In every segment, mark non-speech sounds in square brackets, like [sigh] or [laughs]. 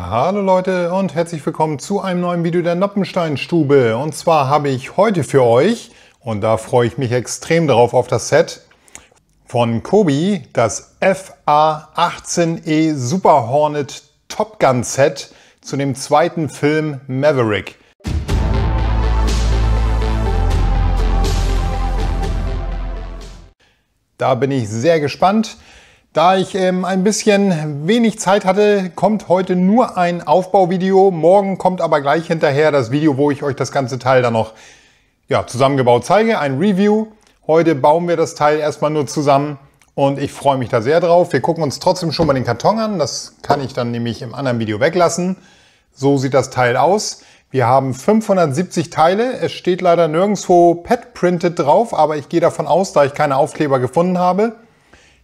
Hallo Leute und herzlich willkommen zu einem neuen Video der Noppenstein-Stube. Und zwar habe ich heute für euch, und da freue ich mich extrem drauf auf das Set, von Kobi das FA-18E Super Hornet Top Gun Set zu dem zweiten Film Maverick. Da bin ich sehr gespannt. Da ich ähm, ein bisschen wenig Zeit hatte, kommt heute nur ein Aufbauvideo. Morgen kommt aber gleich hinterher das Video, wo ich euch das ganze Teil dann noch ja, zusammengebaut zeige, ein Review. Heute bauen wir das Teil erstmal nur zusammen und ich freue mich da sehr drauf. Wir gucken uns trotzdem schon mal den Karton an. Das kann ich dann nämlich im anderen Video weglassen. So sieht das Teil aus. Wir haben 570 Teile. Es steht leider nirgendwo Pet Printed drauf, aber ich gehe davon aus, da ich keine Aufkleber gefunden habe,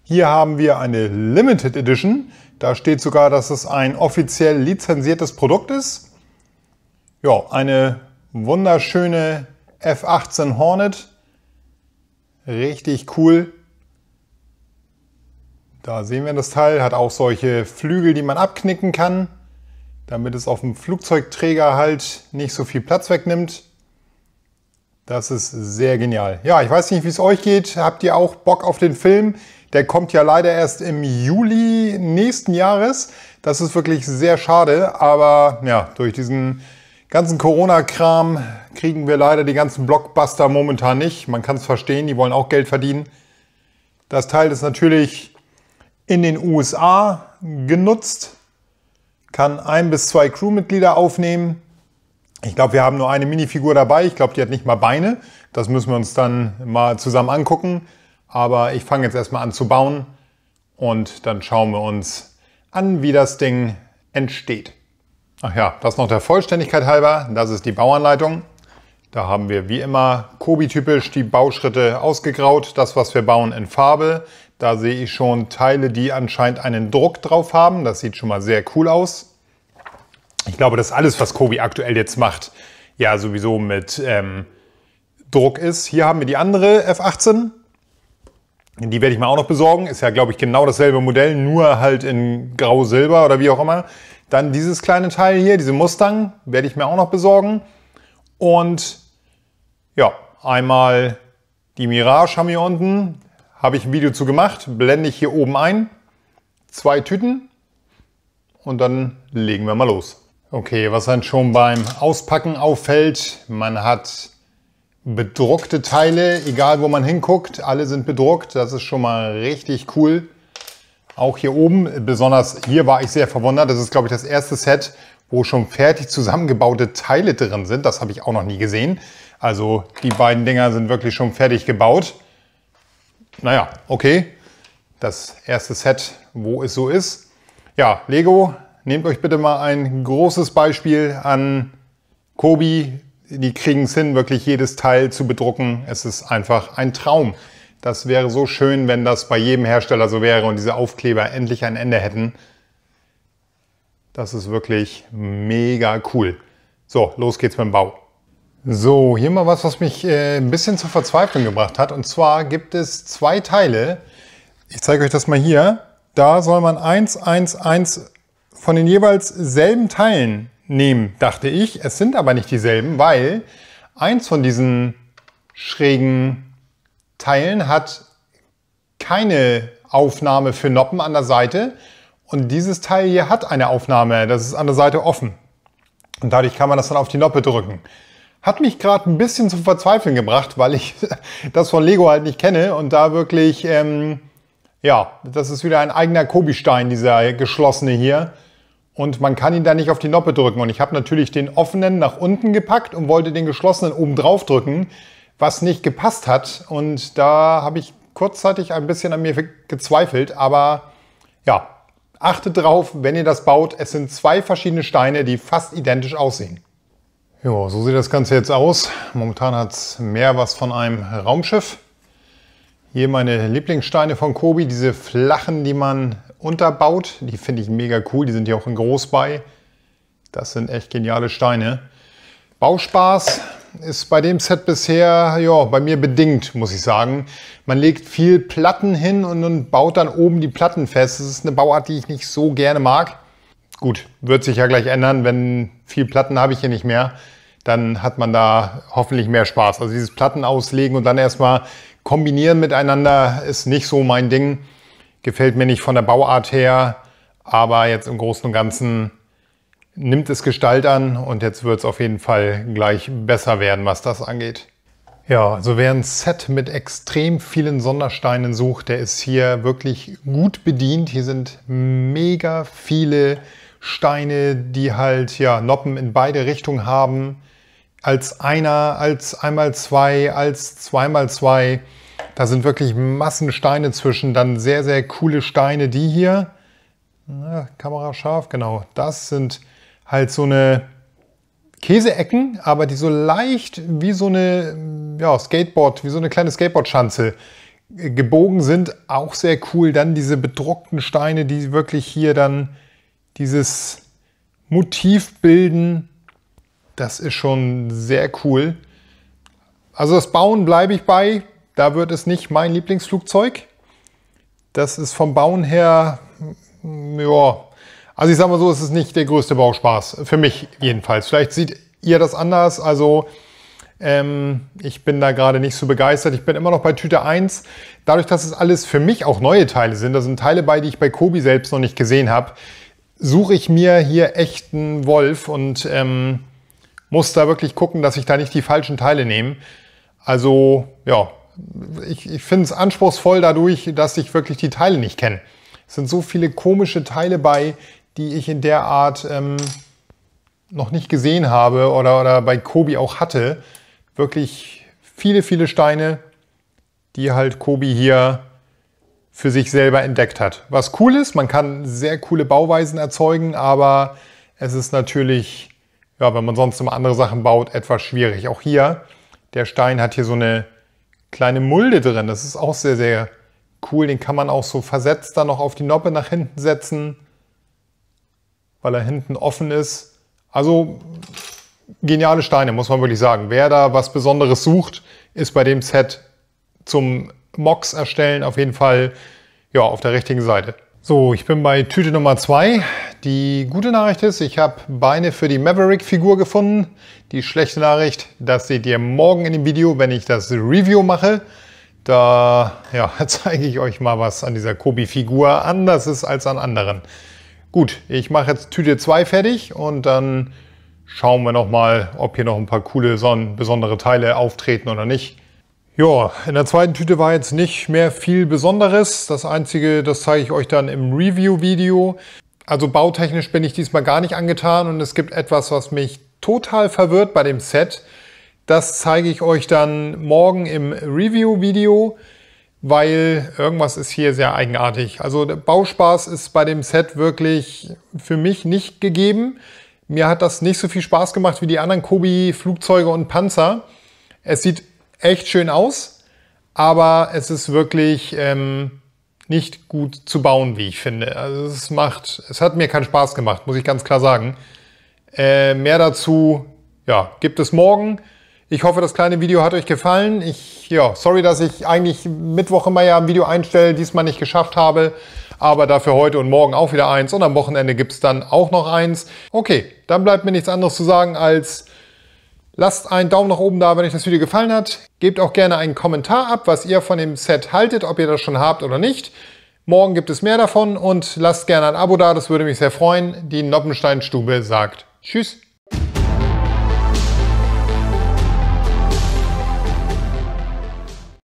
hier haben wir eine Limited Edition. Da steht sogar, dass es ein offiziell lizenziertes Produkt ist. Ja, eine wunderschöne F18 Hornet. Richtig cool. Da sehen wir das Teil, hat auch solche Flügel, die man abknicken kann, damit es auf dem Flugzeugträger halt nicht so viel Platz wegnimmt. Das ist sehr genial. Ja, ich weiß nicht, wie es euch geht. Habt ihr auch Bock auf den Film? Der kommt ja leider erst im Juli nächsten Jahres. Das ist wirklich sehr schade, aber ja, durch diesen ganzen Corona-Kram kriegen wir leider die ganzen Blockbuster momentan nicht. Man kann es verstehen, die wollen auch Geld verdienen. Das Teil ist natürlich in den USA genutzt, kann ein bis zwei Crewmitglieder aufnehmen ich glaube, wir haben nur eine Minifigur dabei. Ich glaube, die hat nicht mal Beine. Das müssen wir uns dann mal zusammen angucken. Aber ich fange jetzt erstmal an zu bauen und dann schauen wir uns an, wie das Ding entsteht. Ach ja, das noch der Vollständigkeit halber. Das ist die Bauanleitung. Da haben wir wie immer Kobi-typisch die Bauschritte ausgegraut. Das, was wir bauen, in Farbe. Da sehe ich schon Teile, die anscheinend einen Druck drauf haben. Das sieht schon mal sehr cool aus ich glaube, dass alles, was Kobi aktuell jetzt macht, ja sowieso mit ähm, Druck ist. Hier haben wir die andere F18. Die werde ich mir auch noch besorgen. Ist ja, glaube ich, genau dasselbe Modell, nur halt in Grau-Silber oder wie auch immer. Dann dieses kleine Teil hier, diese Mustang, werde ich mir auch noch besorgen. Und ja, einmal die Mirage haben wir unten. Habe ich ein Video zu gemacht, blende ich hier oben ein. Zwei Tüten und dann legen wir mal los. Okay, was dann schon beim Auspacken auffällt, man hat bedruckte Teile, egal wo man hinguckt, alle sind bedruckt, das ist schon mal richtig cool. Auch hier oben, besonders hier war ich sehr verwundert, das ist glaube ich das erste Set, wo schon fertig zusammengebaute Teile drin sind, das habe ich auch noch nie gesehen. Also die beiden Dinger sind wirklich schon fertig gebaut. Naja, okay, das erste Set, wo es so ist. Ja, Lego Nehmt euch bitte mal ein großes Beispiel an Kobi. Die kriegen es hin, wirklich jedes Teil zu bedrucken. Es ist einfach ein Traum. Das wäre so schön, wenn das bei jedem Hersteller so wäre und diese Aufkleber endlich ein Ende hätten. Das ist wirklich mega cool. So, los geht's mit dem Bau. So, hier mal was, was mich äh, ein bisschen zur Verzweiflung gebracht hat. Und zwar gibt es zwei Teile. Ich zeige euch das mal hier. Da soll man 1, 1, 1 von den jeweils selben Teilen nehmen, dachte ich. Es sind aber nicht dieselben, weil eins von diesen schrägen Teilen hat keine Aufnahme für Noppen an der Seite und dieses Teil hier hat eine Aufnahme, das ist an der Seite offen. Und dadurch kann man das dann auf die Noppe drücken. Hat mich gerade ein bisschen zum Verzweifeln gebracht, weil ich [laughs] das von Lego halt nicht kenne und da wirklich, ähm, ja, das ist wieder ein eigener Kobi-Stein, dieser geschlossene hier und man kann ihn da nicht auf die Noppe drücken. Und ich habe natürlich den offenen nach unten gepackt und wollte den geschlossenen oben drauf drücken, was nicht gepasst hat. Und da habe ich kurzzeitig ein bisschen an mir gezweifelt, aber ja, achtet drauf, wenn ihr das baut. Es sind zwei verschiedene Steine, die fast identisch aussehen. Jo, so sieht das Ganze jetzt aus. Momentan hat es mehr was von einem Raumschiff. Hier meine Lieblingssteine von Kobi, diese flachen, die man unterbaut. Die finde ich mega cool, die sind ja auch in groß bei. Das sind echt geniale Steine. Bauspaß ist bei dem Set bisher ja, bei mir bedingt, muss ich sagen. Man legt viel Platten hin und, und baut dann oben die Platten fest. Das ist eine Bauart, die ich nicht so gerne mag. Gut, wird sich ja gleich ändern, wenn viel Platten habe ich hier nicht mehr. Dann hat man da hoffentlich mehr Spaß. Also dieses Platten auslegen und dann erstmal kombinieren miteinander ist nicht so mein Ding. Gefällt mir nicht von der Bauart her, aber jetzt im Großen und Ganzen nimmt es Gestalt an und jetzt wird es auf jeden Fall gleich besser werden, was das angeht. Ja, also wer ein Set mit extrem vielen Sondersteinen sucht, der ist hier wirklich gut bedient. Hier sind mega viele Steine, die halt ja Noppen in beide Richtungen haben als einer, als einmal zwei, als zweimal zwei. Da sind wirklich Massensteine zwischen, dann sehr, sehr coole Steine. Die hier, na, Kamera scharf, genau, das sind halt so eine Käseecken, aber die so leicht wie so eine ja, Skateboard, wie so eine kleine Skateboard-Schanze äh, gebogen sind. Auch sehr cool. Dann diese bedruckten Steine, die wirklich hier dann dieses Motiv bilden. Das ist schon sehr cool. Also das Bauen bleibe ich bei. Da wird es nicht mein Lieblingsflugzeug. Das ist vom Bauen her, mm, ja. Also ich sage mal so, es ist nicht der größte Bauspaß. Für mich jedenfalls. Vielleicht sieht ihr das anders. Also ähm, ich bin da gerade nicht so begeistert. Ich bin immer noch bei Tüte 1. Dadurch, dass es alles für mich auch neue Teile sind, da sind Teile bei, die ich bei Kobi selbst noch nicht gesehen habe, suche ich mir hier echten Wolf und ähm, muss da wirklich gucken, dass ich da nicht die falschen Teile nehme. Also ja, ich, ich finde es anspruchsvoll dadurch, dass ich wirklich die Teile nicht kenne. Es sind so viele komische Teile bei, die ich in der Art ähm, noch nicht gesehen habe oder, oder bei Kobi auch hatte. Wirklich viele, viele Steine, die halt Kobi hier für sich selber entdeckt hat. Was cool ist, man kann sehr coole Bauweisen erzeugen, aber es ist natürlich ja, wenn man sonst immer andere Sachen baut, etwas schwierig. Auch hier, der Stein hat hier so eine kleine Mulde drin. Das ist auch sehr, sehr cool. Den kann man auch so versetzt dann noch auf die Noppe nach hinten setzen, weil er hinten offen ist. Also geniale Steine, muss man wirklich sagen. Wer da was Besonderes sucht, ist bei dem Set zum Mox erstellen auf jeden Fall ja, auf der richtigen Seite. So, ich bin bei Tüte Nummer 2. Die gute Nachricht ist, ich habe Beine für die Maverick-Figur gefunden. Die schlechte Nachricht, das seht ihr morgen in dem Video, wenn ich das Review mache. Da ja, [laughs] zeige ich euch mal, was an dieser Kobi-Figur anders ist als an anderen. Gut, ich mache jetzt Tüte 2 fertig und dann schauen wir nochmal, ob hier noch ein paar coole, besondere Teile auftreten oder nicht. Ja, in der zweiten Tüte war jetzt nicht mehr viel Besonderes. Das Einzige, das zeige ich euch dann im Review-Video. Also bautechnisch bin ich diesmal gar nicht angetan und es gibt etwas, was mich total verwirrt bei dem Set. Das zeige ich euch dann morgen im Review-Video, weil irgendwas ist hier sehr eigenartig. Also Bauspaß ist bei dem Set wirklich für mich nicht gegeben. Mir hat das nicht so viel Spaß gemacht wie die anderen Kobi-Flugzeuge und Panzer. Es sieht echt schön aus, aber es ist wirklich ähm, nicht gut zu bauen, wie ich finde. Also es macht, es hat mir keinen Spaß gemacht, muss ich ganz klar sagen. Äh, mehr dazu, ja, gibt es morgen. Ich hoffe, das kleine Video hat euch gefallen. Ich, ja, sorry, dass ich eigentlich Mittwoch immer ja ein Video einstelle, diesmal nicht geschafft habe. Aber dafür heute und morgen auch wieder eins und am Wochenende gibt es dann auch noch eins. Okay, dann bleibt mir nichts anderes zu sagen als Lasst einen Daumen nach oben da, wenn euch das Video gefallen hat. Gebt auch gerne einen Kommentar ab, was ihr von dem Set haltet, ob ihr das schon habt oder nicht. Morgen gibt es mehr davon und lasst gerne ein Abo da, das würde mich sehr freuen. Die Noppensteinstube sagt Tschüss.